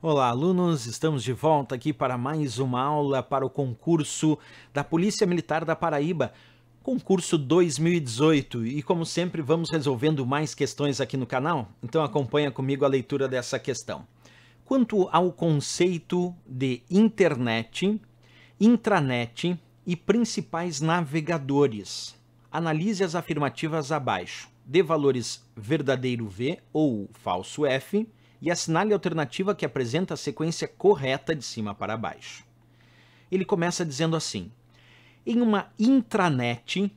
Olá, alunos! Estamos de volta aqui para mais uma aula para o concurso da Polícia Militar da Paraíba, concurso 2018. E como sempre, vamos resolvendo mais questões aqui no canal, então acompanha comigo a leitura dessa questão. Quanto ao conceito de internet, intranet e principais navegadores, analise as afirmativas abaixo. Dê valores verdadeiro V ou falso F e assinale a alternativa que apresenta a sequência correta de cima para baixo. Ele começa dizendo assim: Em uma intranet,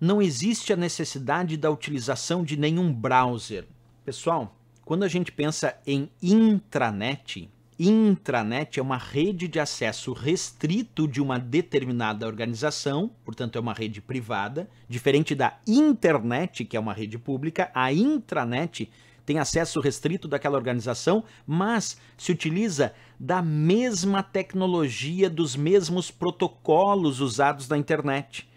não existe a necessidade da utilização de nenhum browser. Pessoal, quando a gente pensa em intranet, intranet é uma rede de acesso restrito de uma determinada organização, portanto é uma rede privada, diferente da internet, que é uma rede pública, a intranet tem acesso restrito daquela organização, mas se utiliza da mesma tecnologia, dos mesmos protocolos usados na internet.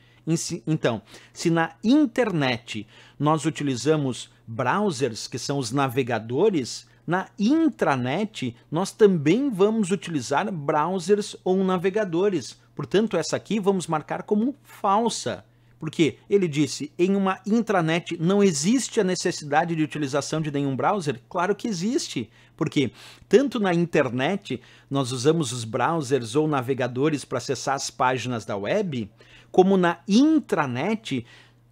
Então, se na internet nós utilizamos browsers, que são os navegadores, na intranet nós também vamos utilizar browsers ou navegadores. Portanto, essa aqui vamos marcar como falsa porque ele disse: em uma intranet não existe a necessidade de utilização de nenhum browser? Claro que existe, porque tanto na internet nós usamos os browsers ou navegadores para acessar as páginas da web, como na intranet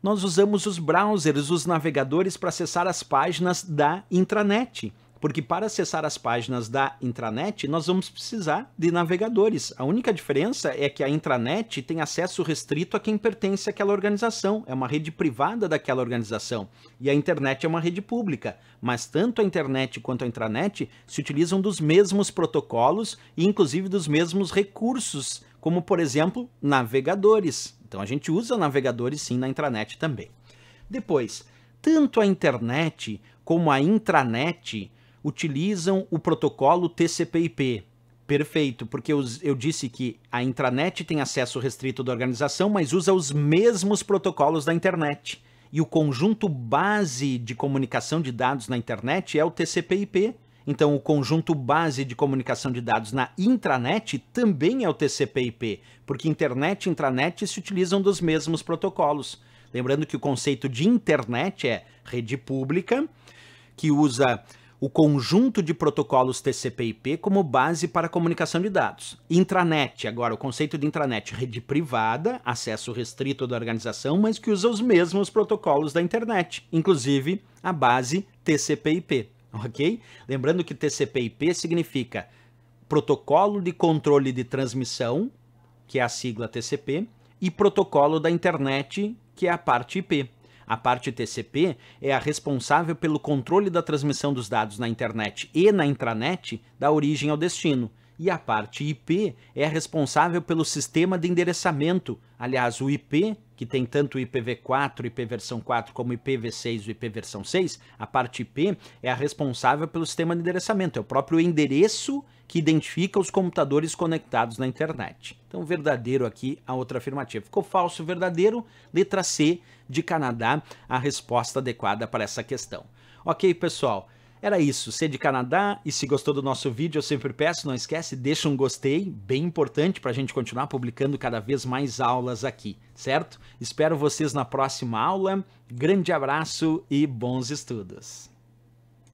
nós usamos os browsers, os navegadores para acessar as páginas da intranet porque para acessar as páginas da intranet, nós vamos precisar de navegadores. A única diferença é que a intranet tem acesso restrito a quem pertence àquela organização, é uma rede privada daquela organização, e a internet é uma rede pública, mas tanto a internet quanto a intranet se utilizam dos mesmos protocolos e inclusive dos mesmos recursos, como por exemplo, navegadores. Então a gente usa navegadores sim na intranet também. Depois, tanto a internet como a intranet utilizam o protocolo TCP/IP. Perfeito, porque eu, eu disse que a intranet tem acesso restrito da organização, mas usa os mesmos protocolos da internet. E o conjunto base de comunicação de dados na internet é o TCP/IP. Então, o conjunto base de comunicação de dados na intranet também é o TCP/IP, porque internet e intranet se utilizam dos mesmos protocolos. Lembrando que o conceito de internet é rede pública, que usa o conjunto de protocolos TCP/IP como base para a comunicação de dados. Intranet, agora o conceito de intranet, rede privada, acesso restrito da organização, mas que usa os mesmos protocolos da internet, inclusive a base TCP/IP, ok? Lembrando que TCP/IP significa protocolo de controle de transmissão, que é a sigla TCP, e protocolo da internet, que é a parte IP. A parte TCP é a responsável pelo controle da transmissão dos dados na internet e na intranet da origem ao destino. E a parte IP é a responsável pelo sistema de endereçamento. Aliás, o IP que tem tanto o IPv4, IP versão 4, como o IPv6 e IP versão 6, a parte IP é a responsável pelo sistema de endereçamento, é o próprio endereço que identifica os computadores conectados na internet. Então, verdadeiro aqui, a outra afirmativa. Ficou falso, verdadeiro, letra C de Canadá, a resposta adequada para essa questão. Ok, pessoal? Era isso, ser de Canadá e se gostou do nosso vídeo, eu sempre peço, não esquece, deixa um gostei, bem importante para a gente continuar publicando cada vez mais aulas aqui, certo? Espero vocês na próxima aula, grande abraço e bons estudos!